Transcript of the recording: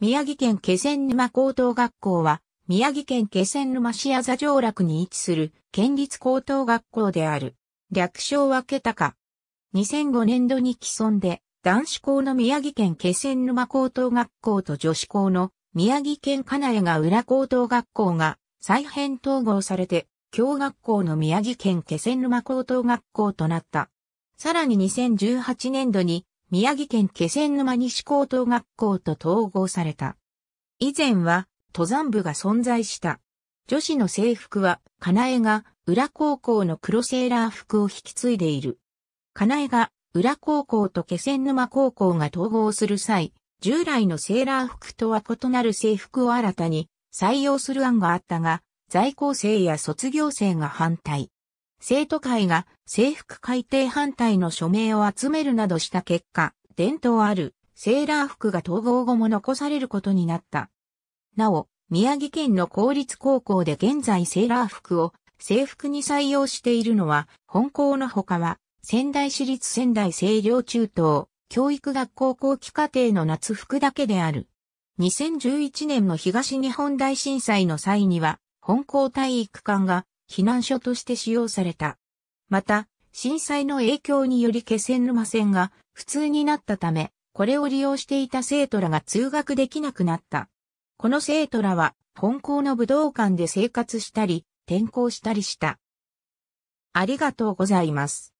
宮城県気仙沼高等学校は、宮城県気仙沼市矢座上落に位置する県立高等学校である。略称はケタカ。2005年度に既存で、男子校の宮城県気仙沼高等学校と女子校の宮城県金谷が浦高等学校が再編統合されて、教学校の宮城県気仙沼高等学校となった。さらに2018年度に宮城県気仙沼西高等学校と統合された。以前は登山部が存在した。女子の制服は、かなえが浦高校の黒セーラー服を引き継いでいる。かなえが浦高校と気仙沼高校が統合する際、従来のセーラー服とは異なる制服を新たに採用する案があったが、在校生や卒業生が反対。生徒会が制服改定反対の署名を集めるなどした結果、伝統あるセーラー服が統合後も残されることになった。なお、宮城県の公立高校で現在セーラー服を制服に採用しているのは、本校の他は、仙台市立仙台清涼中等、教育学校後期課程の夏服だけである。2011年の東日本大震災の際には、本校体育館が避難所として使用された。また、震災の影響により気仙沼線が普通になったため、これを利用していた生徒らが通学できなくなった。この生徒らは、本校の武道館で生活したり、転校したりした。ありがとうございます。